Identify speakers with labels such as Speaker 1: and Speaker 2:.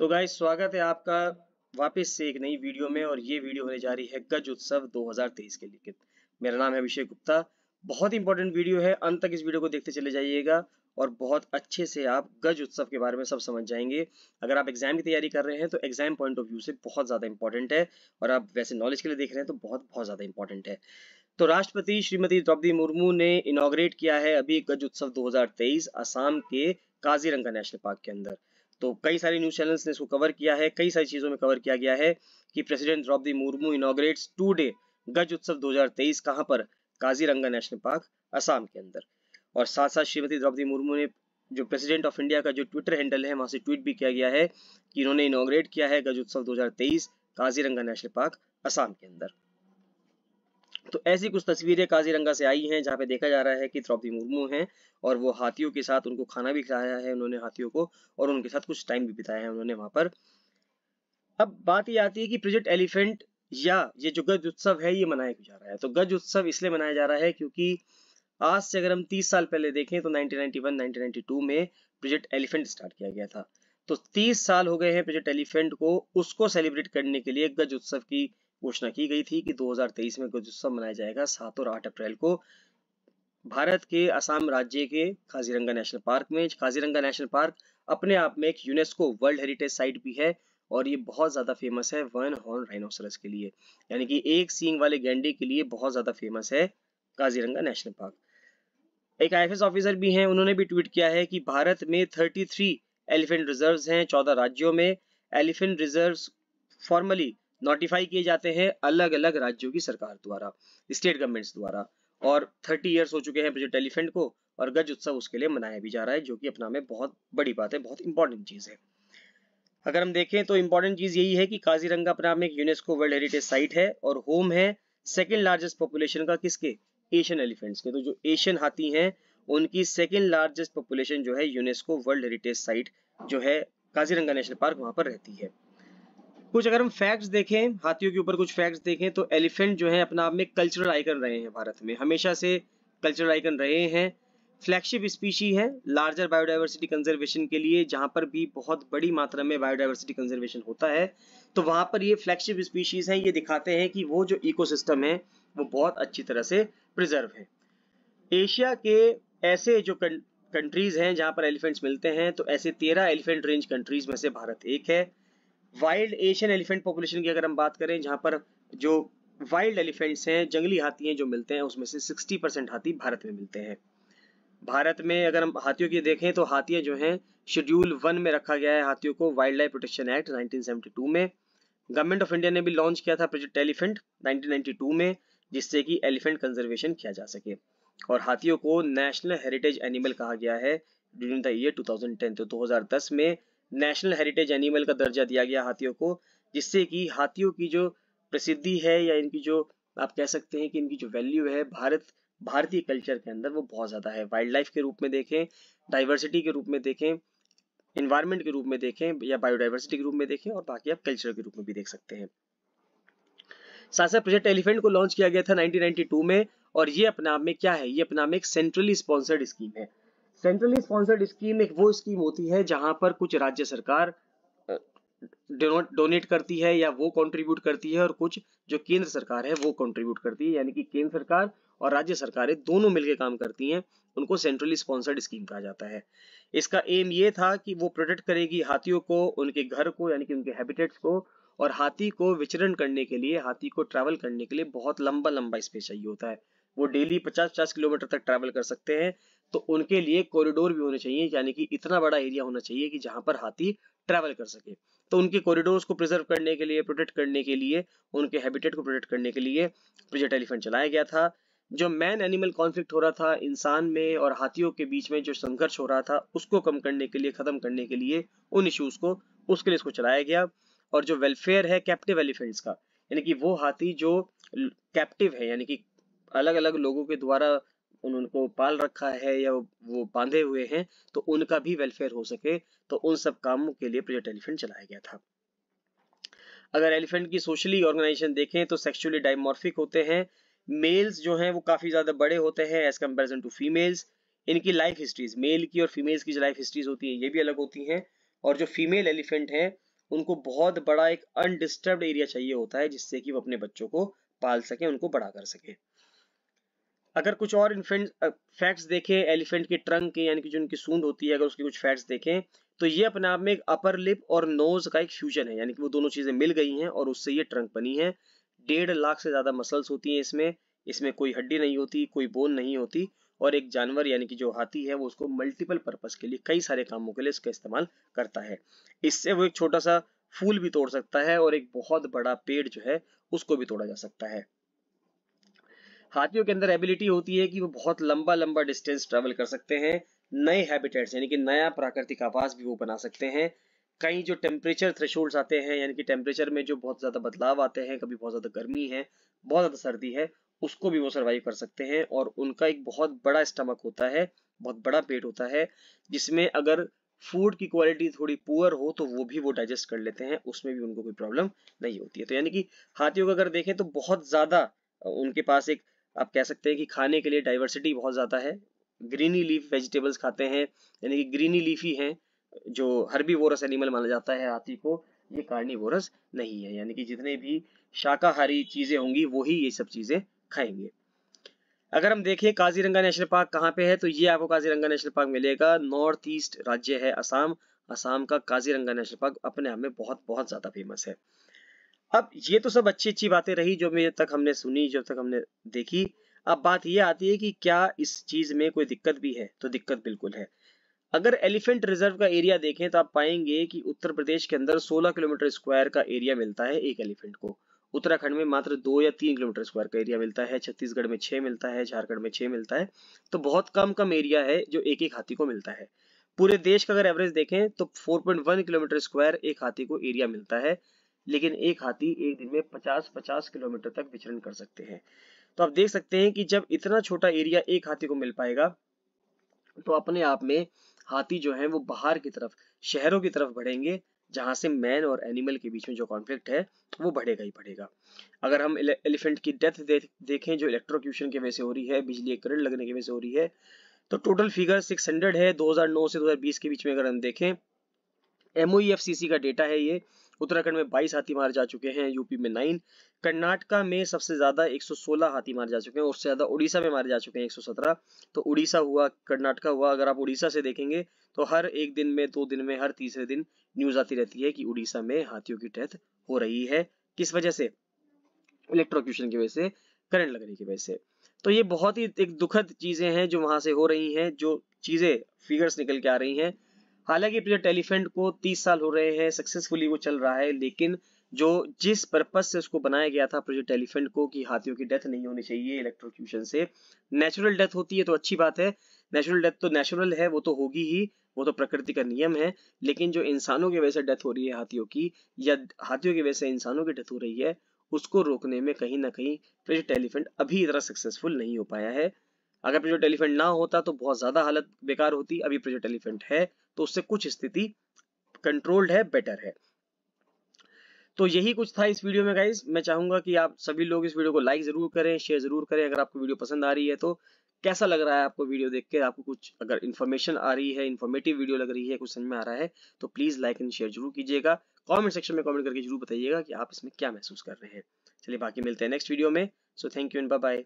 Speaker 1: तो गाय स्वागत है आपका वापस से एक नई वीडियो में और ये वीडियो होने जा रही है गज उत्सव 2023 के लिए मेरा नाम है अभिषेक गुप्ता बहुत इंपॉर्टेंट वीडियो है अंत तक इस वीडियो को देखते चले जाइएगा और बहुत अच्छे से आप गज उत्सव के बारे में सब समझ जाएंगे अगर आप एग्जाम की तैयारी कर रहे हैं तो एग्जाम पॉइंट ऑफ व्यू से बहुत ज़्यादा इंपॉर्टेंट है और आप वैसे नॉलेज के लिए देख रहे हैं तो बहुत बहुत ज़्यादा इंपॉर्टेंट है तो राष्ट्रपति श्रीमती द्रौपदी मुर्मू ने इनोग्रेट किया है अभी गज उत्सव दो आसाम के काजीरंगा नेशनल पार्क के अंदर तो कई सारे न्यूज चैनल्स ने इसको कवर किया है कई सारी चीज़ों में कवर किया गया है कि president Draupadi Murmu inaugurates today Gaj Utsav 2023 कहाँ पर काजीरंगा नेशनल पार्क असम के अंदर और साथ साथ श्रीमती द्रौपदी मुर्मू ने जो प्रेसिडेंट ऑफ इंडिया का जो ट्विटर हैंडल है वहां से ट्वीट भी किया गया है कि इन्होंने इनोग्रेट किया है गज उत्सव दो काजीरंगा नेशनल पार्क असम के अंदर तो ऐसी कुछ तस्वीरें काजीरंगा से आई हैं जहाँ पे देखा जा रहा है कि द्रौपदी मुर्मू हैं और वो हाथियों के साथ उनको खाना भी खिलाया है उन्होंने हाथियों को और उनके साथ कुछ टाइम भी बिताया है उन्होंने वहाँ पर अब बात ये आती है कि प्रोजेक्ट एलिफेंट या ये जो गज उत्सव है ये मनाया जा रहा है तो गज उत्सव इसलिए मनाया जा रहा है क्योंकि आज से अगर हम तीस साल पहले देखें तो नाइनटीन नाइनटी में प्रोजेक्ट एलिफेंट स्टार्ट किया गया था तो तीस साल हो गए हैं प्रोजेक्ट एलिफेंट को उसको सेलिब्रेट करने के लिए गज उत्सव की घोषणा की गई थी कि 2023 में गणेशोत्सव मनाया जाएगा सात और आठ अप्रैल को भारत के असम राज्य के काजीरंगा नेशनल पार्क में काजीरंगा नेशनल पार्क अपने आप में एक यूनेस्को वर्ल्ड हेरिटेज साइट भी है और ये बहुत ज़्यादा फेमस है वन हॉर्न राइनोसरस के लिए यानी कि एक सींग वाले गेंडे के लिए बहुत ज़्यादा फेमस है काजीरंगा नेशनल पार्क एक आई ऑफिसर भी हैं उन्होंने भी ट्वीट किया है कि भारत में 33 एलिफेंट रिजर्व्स हैं 14 राज्यों में एलिफेंट रिजर्व्स फॉर्मली नोटिफाई किए जाते हैं अलग अलग राज्यों की सरकार द्वारा स्टेट गवर्नमेंट्स द्वारा और थर्टी ईयर्स हो चुके हैं प्रोजेक्ट एलिफेंट को और गज उत्सव उसके लिए मनाया भी जा रहा है जो कि अपना में बहुत बड़ी बात है बहुत इंपॉर्टेंट चीज़ है अगर हम देखें तो इंपॉर्टेंट चीज़ यही है कि काजीरंगा अपना में एक यूनेस्को वर्ल्ड हेरिटेज साइट है और होम है सेकेंड लार्जेस्ट पॉपुलेशन का किसके एशियन एलिफेंट्स के तो जो एशियन हाथी हैं उनकी सेकेंड लार्जेस्ट पॉपुलेशन जो है यूनेस्को वर्ल्ड हेरिटेज साइट जो है काजीरंगा नेशनल पार्क वहां पर रहती है कुछ अगर हम फैक्ट्स देखें हाथियों के ऊपर कुछ फैक्ट्स देखें तो एलिफेंट जो है अपना आप में कल्चरल आइकन रहे हैं भारत में हमेशा से कल्चरल आइकन रहे हैं फ्लैगशिप स्पीशी है लार्जर बायोडाइवर्सिटी कंजर्वेशन के लिए जहां पर भी बहुत बड़ी मात्रा में बायोडाइवर्सिटी कंजर्वेशन होता है तो वहां पर ये फ्लैगशिप स्पीशीज हैं ये दिखाते हैं कि वो जो इकोसिस्टम है वो बहुत अच्छी तरह से प्रिजर्व है एशिया के ऐसे जो कंट्रीज हैं जहां पर एलिफेंट्स मिलते हैं तो ऐसे तेरह एलिफेंट रेंज कंट्रीज में से भारत एक है वाइल्ड एशियन एलिफेंट पॉपुलेशन की अगर हम बात करें जहां पर जो वाइल्ड एलिफेंट्स हैं जंगली हाथी हैं जो मिलते हैं उसमें से 60 परसेंट हाथी भारत में मिलते हैं भारत में अगर हम हाथियों की देखें तो हाथियां जो हैं शेड्यूल वन में रखा गया है हाथियों को वाइल्ड लाइफ प्रोटेक्शन एक्ट 1972 में गवर्नमेंट ऑफ इंडिया ने भी लॉन्च किया था प्रोजेक्ट एलिफेंट नाइनटीन में जिससे कि एलिफेंट कंजर्वेशन किया जा सके और हाथियों को नेशनल हेरिटेज एनिमल कहा गया है ड्यूरिंग द ईयर 2010 तो 2010 में नेशनल हेरिटेज एनिमल का दर्जा दिया गया हाथियों को जिससे कि हाथियों की जो प्रसिद्धि है या इनकी जो आप कह सकते हैं कि इनकी जो वैल्यू है भारत भारतीय कल्चर के अंदर वो बहुत ज़्यादा है वाइल्ड लाइफ के रूप में देखें डाइवर्सिटी के रूप में देखें इन्वायरमेंट के रूप में देखें या बायोडाइवर्सिटी के रूप में देखें और बाकी आप कल्चर के रूप में भी देख सकते हैं साथ साथ प्रोजेक्ट एलिफेंट को लॉन्च किया गया था 1992 में और ये अपना में क्या है ये अपना में एक सेंट्रली स्पॉन्सर्ड स्कीम है सेंट्रली स्पॉन्सर्ड स्कीम एक वो स्कीम होती है जहां पर कुछ राज्य सरकार डोनेट करती है या वो कंट्रीब्यूट करती है और कुछ जो केंद्र सरकार है वो कंट्रीब्यूट करती है यानी कि केंद्र सरकार और राज्य सरकारें दोनों मिलकर काम करती हैं उनको सेंट्रली स्पॉन्सर्ड स्कीम कहा जाता है इसका एम ये था कि वो प्रोटेक्ट करेगी हाथियों को उनके घर को यानी कि उनके हैबिटेट्स को और हाथी को विचरण करने के लिए हाथी को ट्रैवल करने के लिए बहुत लंबा लंबा स्पेस चाहिए होता है वो डेली पचास पचास किलोमीटर तक ट्रैवल कर सकते हैं तो उनके लिए कॉरिडोर भी होने चाहिए यानी कि इतना बड़ा एरिया होना चाहिए कि जहां पर हाथी ट्रैवल कर सके तो उनके कॉरिडोर्स को प्रिजर्व करने के लिए प्रोटेक्ट करने के लिए उनके हैबिटेट को प्रोटेक्ट करने के लिए प्रोजेक्ट एलिफेंट चलाया गया था जो मैन एनिमल कॉन्फ्लिक्ट हो रहा था इंसान में और हाथियों के बीच में जो संघर्ष हो रहा था उसको कम करने के लिए खत्म करने के लिए उन इश्यूज को उसके लिए इसको चलाया गया और जो वेलफेयर है कैप्टिव एलिफेंट्स का यानी कि वो हाथी जो कैप्टिव है यानी कि अलग अलग लोगों के द्वारा उनको पाल रखा है या वो बांधे हुए हैं तो उनका भी वेलफेयर हो सके तो उन सब कामों के लिए प्रोजेक्ट एलिफेंट चलाया गया था अगर एलिफेंट की सोशली ऑर्गेनाइजेशन देखें तो सेक्सुअली डायमोर्फिक होते हैं मेल्स जो हैं वो काफ़ी ज़्यादा बड़े होते हैं एज कम्पेरिजन टू फीमेल्स इनकी लाइफ हिस्ट्रीज मेल की और फीमेल्स की जो लाइफ हिस्ट्रीज होती है ये भी अलग होती हैं और जो फीमेल एलिफेंट हैं उनको बहुत बड़ा एक अनडिस्टर्ब एरिया चाहिए होता है जिससे कि वो अपने बच्चों को पाल सके उनको बड़ा कर सके अगर कुछ और इन्फेंट फैक्ट्स देखें एलिफेंट के ट्रंक के यानी कि जो उनकी सूंद होती है अगर उसके कुछ फैक्ट्स देखें तो ये अपने आप में एक अपर लिप और नोज का एक फ्यूजन है यानी कि वो दोनों चीजें मिल गई हैं और उससे ये ट्रंक बनी है डेढ़ लाख से ज्यादा मसल्स होती हैं इसमें इसमें कोई हड्डी नहीं होती कोई बोन नहीं होती और एक जानवर यानी कि जो हाथी है वो उसको मल्टीपल पर्पज के लिए कई सारे कामों के लिए इसका इस्तेमाल करता है इससे वो एक छोटा सा फूल भी तोड़ सकता है और एक बहुत बड़ा पेड़ जो है उसको भी तोड़ा जा सकता है हाथियों के अंदर एबिलिटी होती है कि वो बहुत लंबा लंबा डिस्टेंस ट्रेवल कर सकते हैं नए हैबिटेट्स यानी कि नया प्राकृतिक आवास भी वो बना सकते हैं कई जो टेम्परेचर थ्रेशोल्ड्स आते हैं यानी कि टेम्परेचर में जो बहुत ज़्यादा बदलाव आते हैं कभी बहुत ज़्यादा गर्मी है बहुत ज़्यादा सर्दी है उसको भी वो सर्वाइव कर सकते हैं और उनका एक बहुत बड़ा स्टमक होता है बहुत बड़ा पेट होता है जिसमें अगर फूड की क्वालिटी थोड़ी पुअर हो तो वो भी वो डाइजेस्ट कर लेते हैं उसमें भी उनको कोई प्रॉब्लम नहीं होती है तो यानी कि हाथियों का अगर देखें तो बहुत ज़्यादा उनके पास एक आप कह सकते हैं कि खाने के लिए डाइवर्सिटी बहुत ज़्यादा है ग्रीनी लीफ वेजिटेबल्स खाते हैं यानी कि ग्रीनी लीफ ही हैं जो हर्बीवोरस एनिमल माना जाता है हाथी को ये कार्निवोरस नहीं है यानी कि जितने भी शाकाहारी चीज़ें होंगी वही ये सब चीज़ें खाएंगे अगर हम देखें काजीरंगा नेशनल पार्क कहाँ पे है तो ये आपको काजीरंगा नेशनल पार्क मिलेगा नॉर्थ ईस्ट राज्य है असम असम का काजीरंगा नेशनल पार्क अपने आप में बहुत बहुत ज़्यादा फेमस है अब ये तो सब अच्छी अच्छी बातें रही जो जब तक हमने सुनी जब तक हमने देखी अब बात ये आती है कि क्या इस चीज में कोई दिक्कत भी है तो दिक्कत बिल्कुल है अगर एलिफेंट रिजर्व का एरिया देखें तो आप पाएंगे कि उत्तर प्रदेश के अंदर 16 किलोमीटर स्क्वायर का एरिया मिलता है एक एलिफेंट को उत्तराखंड में मात्र दो या तीन किलोमीटर स्क्वायर का एरिया मिलता है छत्तीसगढ़ में छह मिलता है झारखंड में छह मिलता है तो बहुत कम कम एरिया है जो एक एक हाथी को मिलता है पूरे देश का अगर एवरेज देखें तो 4.1 किलोमीटर स्क्वायर एक हाथी को एरिया मिलता है लेकिन एक हाथी एक दिन में 50-50 किलोमीटर तक विचरण कर सकते हैं तो आप देख सकते हैं कि जब इतना छोटा एरिया एक हाथी को मिल पाएगा तो अपने आप में हाथी जो है वो बाहर की तरफ शहरों की तरफ बढ़ेंगे जहां से मैन और एनिमल के बीच में जो कॉन्फ्लिक्ट है वो बढ़ेगा ही बढ़ेगा अगर हम एलिफेंट की डेथ दे, देखें जो इलेक्ट्रोक्यूशन की वजह से हो रही है बिजली करंट लगने की वजह से हो रही है तो टोटल फिगर 600 है 2009 से 2020 के बीच में अगर हम देखें एमओईएफसीसी e का डेटा है ये उत्तराखंड में 22 हाथी मारे जा चुके हैं यूपी में नाइन कर्नाटका में सबसे ज्यादा 116 हाथी मार जा चुके हैं और उससे ज्यादा उड़ीसा में मारे जा चुके हैं 117 तो उड़ीसा हुआ कर्नाटका हुआ अगर आप उड़ीसा से देखेंगे तो हर एक दिन में दो दिन में हर तीसरे दिन न्यूज आती रहती है कि उड़ीसा में हाथियों की डेथ हो रही है किस वजह से इलेक्ट्रोक्यूशन की वजह से करंट लगने की वजह से तो ये बहुत ही एक दुखद चीजें हैं जो वहां से हो रही हैं जो चीजें फिगर्स निकल के आ रही हैं हालांकि प्रोजेक्ट एलिफेंट को 30 साल हो रहे हैं सक्सेसफुली वो चल रहा है लेकिन जो जिस पर्पज से उसको बनाया गया था प्रोजेक्ट एलिफेंट को कि हाथियों की डेथ नहीं होनी चाहिए इलेक्ट्रोक्यूशन से नेचुरल डेथ होती है तो अच्छी बात है नेचुरल डेथ तो नेचुरल है वो तो होगी ही वो तो प्रकृति का नियम है लेकिन जो इंसानों की वजह से डेथ हो रही है हाथियों की या हाथियों की वजह से इंसानों की डेथ हो रही है उसको रोकने में कहीं ना कहीं प्रोजेक्ट एलिफेंट अभी इतना सक्सेसफुल नहीं हो पाया है अगर प्रोजेक्ट एलिफेंट ना होता तो बहुत ज्यादा हालत बेकार होती अभी प्रोजेक्ट एलिफेंट है तो उससे कुछ स्थिति कंट्रोल्ड है बेटर है तो यही कुछ था इस वीडियो में गाइज मैं चाहूंगा कि आप सभी लोग इस वीडियो को लाइक जरूर करें शेयर जरूर करें अगर आपको वीडियो पसंद आ रही है तो कैसा लग रहा है आपको वीडियो देख के आपको कुछ अगर इन्फॉर्मेशन आ रही है इन्फॉर्मेटिव वीडियो लग रही है कुछ समझ में आ रहा है तो प्लीज लाइक एंड शेयर जरूर कीजिएगा कमेंट सेक्शन में कमेंट करके जरूर बताइएगा कि आप इसमें क्या महसूस कर रहे हैं चलिए बाकी मिलते हैं नेक्स्ट वीडियो में so thank you and bye bye